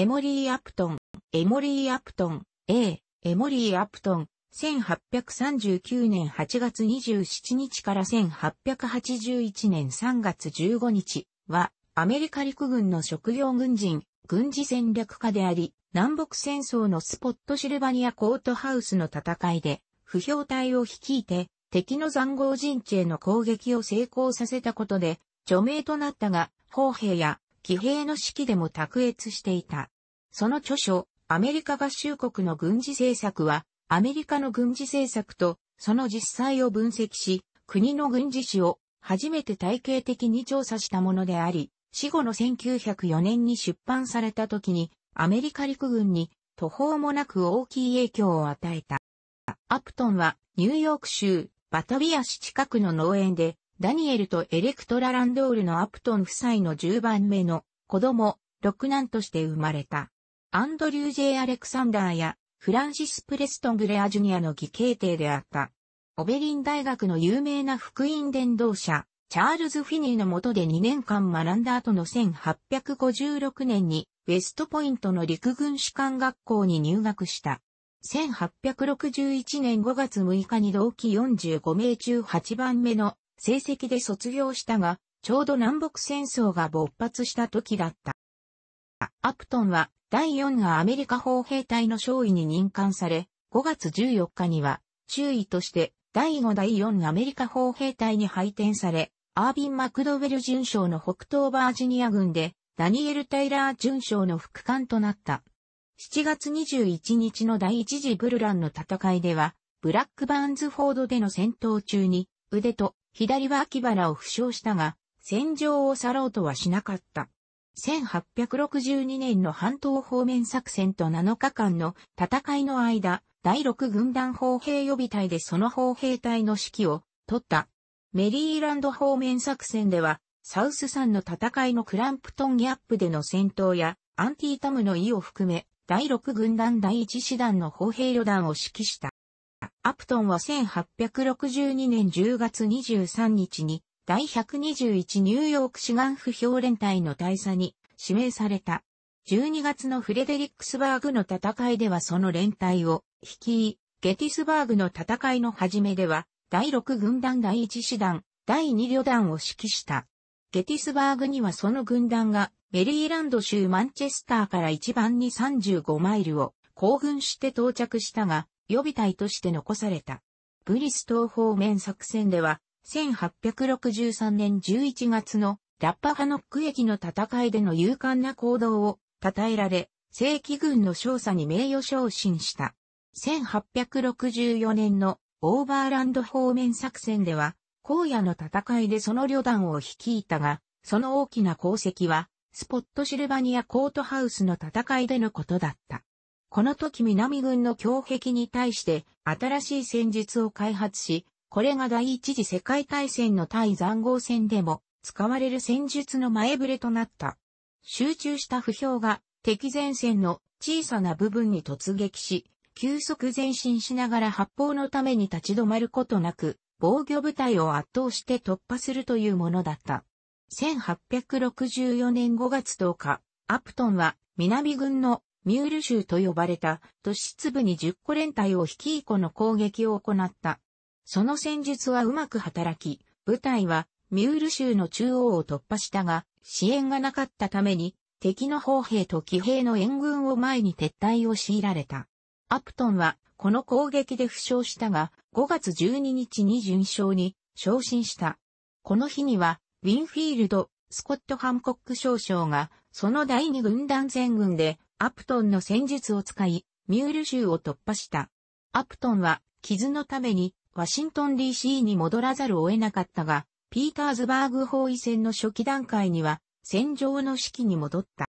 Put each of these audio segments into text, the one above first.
エモリー・アプトン、エモリー・アプトン、A、エモリー・アプトン、1839年8月27日から1881年3月15日は、アメリカ陸軍の職業軍人、軍事戦略家であり、南北戦争のスポットシルバニアコートハウスの戦いで、不評隊を率いて、敵の残壕陣地への攻撃を成功させたことで、著名となったが、砲兵や騎兵の指揮でも卓越していた。その著書、アメリカ合衆国の軍事政策は、アメリカの軍事政策と、その実際を分析し、国の軍事史を初めて体系的に調査したものであり、死後の1904年に出版された時に、アメリカ陸軍に途方もなく大きい影響を与えた。アプトンはニューヨーク州バタビア市近くの農園でダニエルとエレクトラ・ランドールのアプトン夫妻の10番目の子供、六男として生まれた。アンドリュー・ジェイ・アレクサンダーやフランシス・プレストン・グレア・ジュニアの義兄弟であった。オベリン大学の有名な福音伝道者、チャールズ・フィニーの下で2年間学んだ後の1856年に、ウェストポイントの陸軍士官学校に入学した。1861年5月6日に同期45名中8番目の成績で卒業したが、ちょうど南北戦争が勃発した時だった。アプトンは第4がアメリカ砲兵隊の勝尉に任官され、5月14日には、中尉として第5第4アメリカ砲兵隊に配転され、アービン・マクドウェル巡将の北東バージニア軍で、ダニエル・タイラー巡将の副官となった。7月21日の第一次ブルランの戦いでは、ブラックバーンズフォードでの戦闘中に、腕と左は秋腹を負傷したが、戦場を去ろうとはしなかった。1862年の半島方面作戦と7日間の戦いの間、第6軍団砲兵予備隊でその砲兵隊の指揮を取った。メリーランド方面作戦では、サウス山の戦いのクランプトンギャップでの戦闘や、アンティータムの意を含め、第6軍団第1師団の砲兵旅団を指揮した。アプトンは1862年10月23日に第121ニューヨーク志願不評連隊の大佐に指名された。12月のフレデリックスバーグの戦いではその連隊を率い、ゲティスバーグの戦いの始めでは、第6軍団第1師団、第2旅団を指揮した。ゲティスバーグにはその軍団がメリーランド州マンチェスターから一番に35マイルを行軍して到着したが、予備隊として残された。グリス東方面作戦では、1863年11月のラッパハノック駅の戦いでの勇敢な行動を称えられ、正規軍の少佐に名誉昇進した。1864年のオーバーランド方面作戦では、荒野の戦いでその旅団を率いたが、その大きな功績は、スポットシルバニアコートハウスの戦いでのことだった。この時南軍の強壁に対して新しい戦術を開発し、これが第一次世界大戦の対残壕戦でも使われる戦術の前触れとなった。集中した不評が敵前線の小さな部分に突撃し、急速前進しながら発砲のために立ち止まることなく、防御部隊を圧倒して突破するというものだった。1864年5月10日、アプトンは南軍のミュール州と呼ばれた都市部に10個連隊を引き以この攻撃を行った。その戦術はうまく働き、部隊はミュール州の中央を突破したが、支援がなかったために、敵の砲兵と騎兵の援軍を前に撤退を強いられた。アプトンは、この攻撃で負傷したが、5月12日に順勝に昇進した。この日には、ウィンフィールド、スコット・ハンコック少将が、その第二軍団全軍で、アプトンの戦術を使い、ミュール州を突破した。アプトンは、傷のために、ワシントン DC に戻らざるを得なかったが、ピーターズバーグ包囲戦の初期段階には、戦場の指揮に戻った。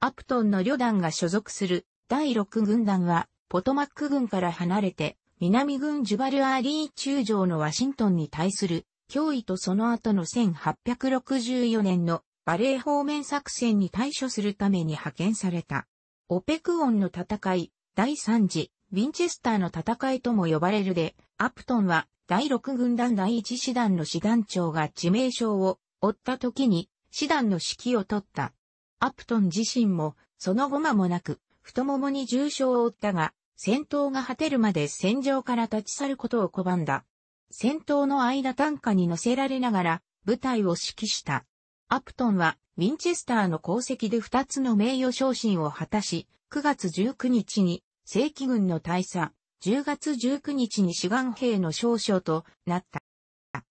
アプトンの旅団が所属する第6軍団は、ポトマック軍から離れて、南軍ジュバルアーリー中将のワシントンに対する脅威とその後の1864年のバレー方面作戦に対処するために派遣された。オペクオンの戦い、第3次、ウィンチェスターの戦いとも呼ばれるで、アプトンは第6軍団第1師団の師団長が致命傷を負った時に師団の指揮を取った。アプトン自身もその後間もなく太ももに重傷を負ったが、戦闘が果てるまで戦場から立ち去ることを拒んだ。戦闘の間単価に乗せられながら部隊を指揮した。アプトンは、ウィンチェスターの功績で2つの名誉昇進を果たし、9月19日に正規軍の大佐、10月19日に志願兵の少将となった。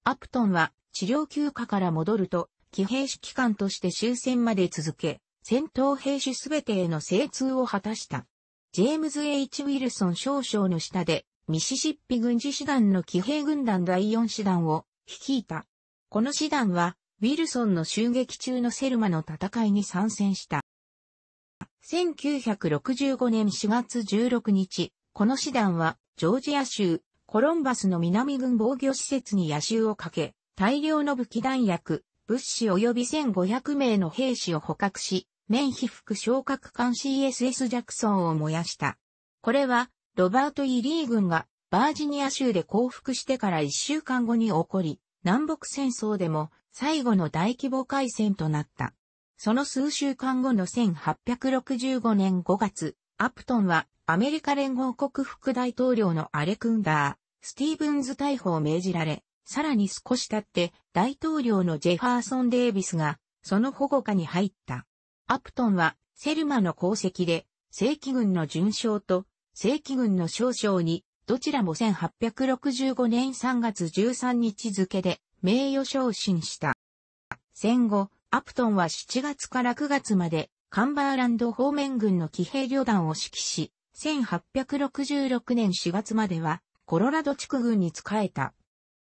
アプトンは治療休暇から戻ると、騎兵士機関として終戦まで続け、戦闘兵士すべてへの精通を果たした。ジェームズ・ H・ ウィルソン少将の下で、ミシシッピ軍事師団の騎兵軍団第4師団を率いた。この師団は、ウィルソンの襲撃中のセルマの戦いに参戦した。1965年4月16日、この師団は、ジョージア州、コロンバスの南軍防御施設に野襲をかけ、大量の武器弾薬、物資及び1500名の兵士を捕獲し、免被服昇格艦 CSS ジャクソンを燃やした。これは、ロバート・イリー軍がバージニア州で降伏してから1週間後に起こり、南北戦争でも最後の大規模海戦となった。その数週間後の1865年5月、アプトンはアメリカ連合国副大統領のアレクンダー、スティーブンズ逮捕を命じられ、さらに少し経って大統領のジェファーソン・デイビスがその保護下に入った。アプトンはセルマの功績で正規軍の巡将と正規軍の少将にどちらも1865年3月13日付で名誉昇進した。戦後、アプトンは7月から9月までカンバーランド方面軍の騎兵旅団を指揮し、1866年4月まではコロラド地区軍に仕えた。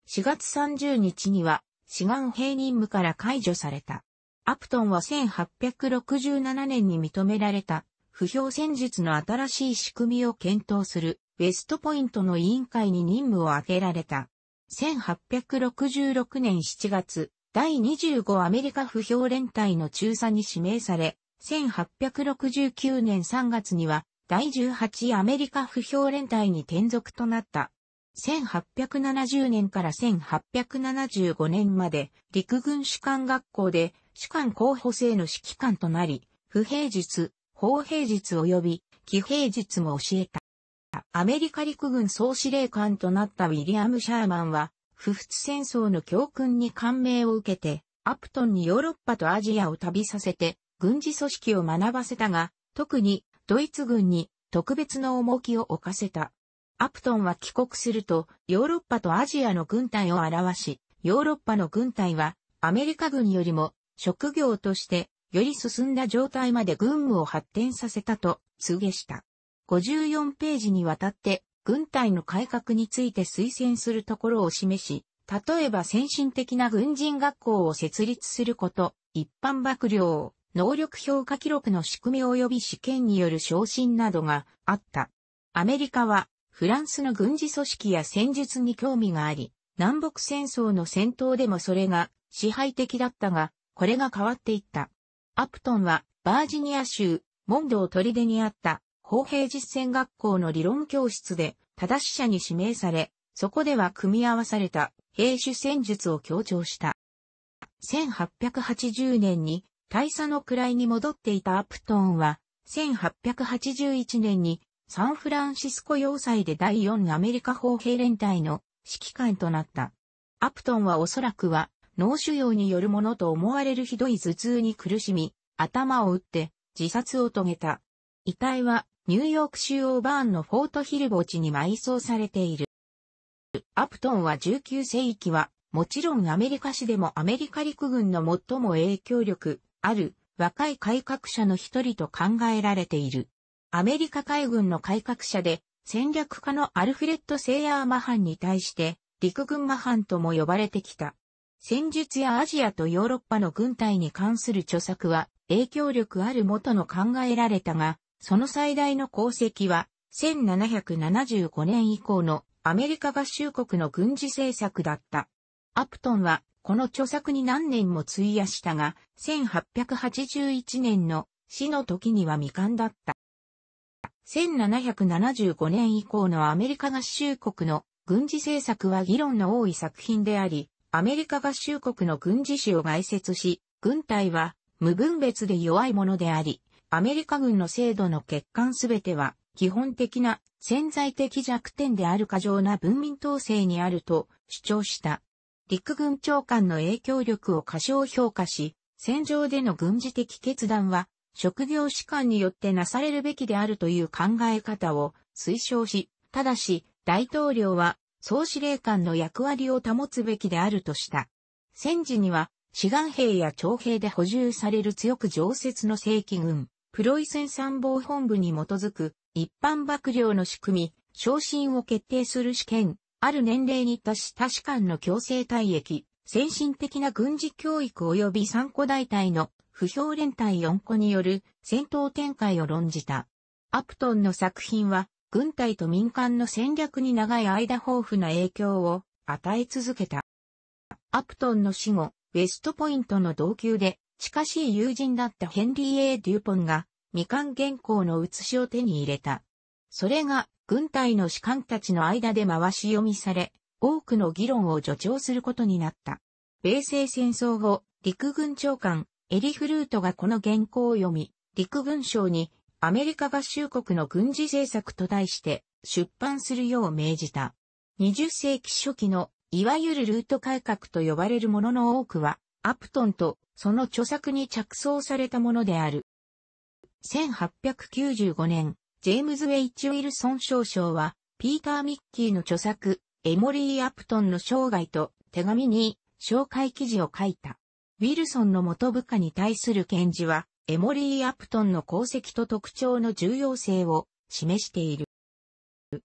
4月30日には志願兵任務から解除された。アプトンは1867年に認められた不評戦術の新しい仕組みを検討するウェストポイントの委員会に任務を挙げられた。1866年7月、第25アメリカ不評連隊の中佐に指名され、1869年3月には第18アメリカ不評連隊に転属となった。1870年から1875年まで陸軍士官学校で士官候補生の指揮官となり、不平術、法平術及び騎平術も教えた。アメリカ陸軍総司令官となったウィリアム・シャーマンは、不仏戦争の教訓に感銘を受けて、アプトンにヨーロッパとアジアを旅させて、軍事組織を学ばせたが、特にドイツ軍に特別の重きを置かせた。アプトンは帰国すると、ヨーロッパとアジアの軍隊を表し、ヨーロッパの軍隊は、アメリカ軍よりも、職業として、より進んだ状態まで軍務を発展させたと、告げした。54ページにわたって、軍隊の改革について推薦するところを示し、例えば先進的な軍人学校を設立すること、一般幕僚、能力評価記録の仕組み及び試験による昇進などがあった。アメリカはフランスの軍事組織や戦術に興味があり、南北戦争の戦闘でもそれが支配的だったが、これが変わっていった。アプトンはバージニア州、モンドを出にあった砲兵実践学校の理論教室で、正し者に指名され、そこでは組み合わされた兵種戦術を強調した。1880年に大佐の位に戻っていたアプトーンは、1881年にサンフランシスコ要塞で第4アメリカ砲兵連隊の指揮官となった。アプトンはおそらくは脳腫瘍によるものと思われるひどい頭痛に苦しみ、頭を打って自殺を遂げた。遺体はニューヨーク州オーバーンのフォートヒル墓地に埋葬されている。アプトンは19世紀は、もちろんアメリカ史でもアメリカ陸軍の最も影響力ある若い改革者の一人と考えられている。アメリカ海軍の改革者で戦略家のアルフレッド・セイヤー・マハンに対して陸軍マハンとも呼ばれてきた。戦術やアジアとヨーロッパの軍隊に関する著作は影響力ある元の考えられたが、その最大の功績は、1775年以降のアメリカ合衆国の軍事政策だった。アプトンは、この著作に何年も費やしたが、1881年の死の時には未完だった。1775年以降のアメリカ合衆国の軍事政策は議論の多い作品であり、アメリカ合衆国の軍事史を概説し、軍隊は無分別で弱いものであり、アメリカ軍の制度の欠陥すべては、基本的な潜在的弱点である過剰な文民統制にあると主張した。陸軍長官の影響力を過小評価し、戦場での軍事的決断は、職業士官によってなされるべきであるという考え方を推奨し、ただし、大統領は総司令官の役割を保つべきであるとした。戦時には、志願兵や徴兵で補充される強く常設の正規軍、プロイセン参謀本部に基づく一般幕僚の仕組み、昇進を決定する試験、ある年齢に達した士官の強制退役、先進的な軍事教育及び参個大隊の不評連隊4個による戦闘展開を論じた。アプトンの作品は、軍隊と民間の戦略に長い間豊富な影響を与え続けた。アプトンの死後、ウェストポイントの同級で近しい友人だったヘンリー・ A・ デュポンが未完原稿の写しを手に入れた。それが軍隊の士官たちの間で回し読みされ、多くの議論を助長することになった。米西戦争後、陸軍長官、エリフルートがこの原稿を読み、陸軍省にアメリカ合衆国の軍事政策と題して出版するよう命じた。20世紀初期のいわゆるルート改革と呼ばれるものの多くはアプトンとその著作に着想されたものである。1895年、ジェームズ・ウェイチ・ウィルソン少将は、ピーター・ミッキーの著作、エモリー・アプトンの生涯と手紙に紹介記事を書いた。ウィルソンの元部下に対する検事は、エモリー・アプトンの功績と特徴の重要性を示している。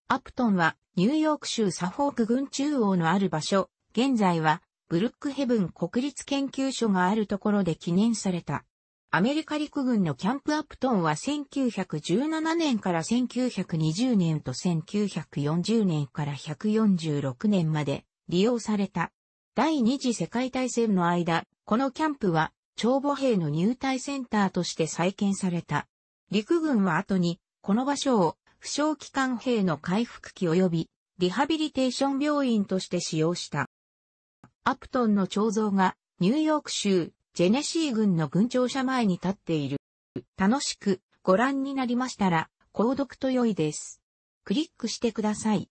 アプトンはニューヨーク州サフォーク郡中央のある場所、現在はブルックヘブン国立研究所があるところで記念された。アメリカ陸軍のキャンプアプトンは1917年から1920年と1940年から146年まで利用された。第二次世界大戦の間、このキャンプは長母兵の入隊センターとして再建された。陸軍は後に、この場所を負傷期間兵の回復期及びリハビリテーション病院として使用した。アプトンの彫像がニューヨーク州ジェネシー郡の軍庁舎前に立っている。楽しくご覧になりましたら、購読と良いです。クリックしてください。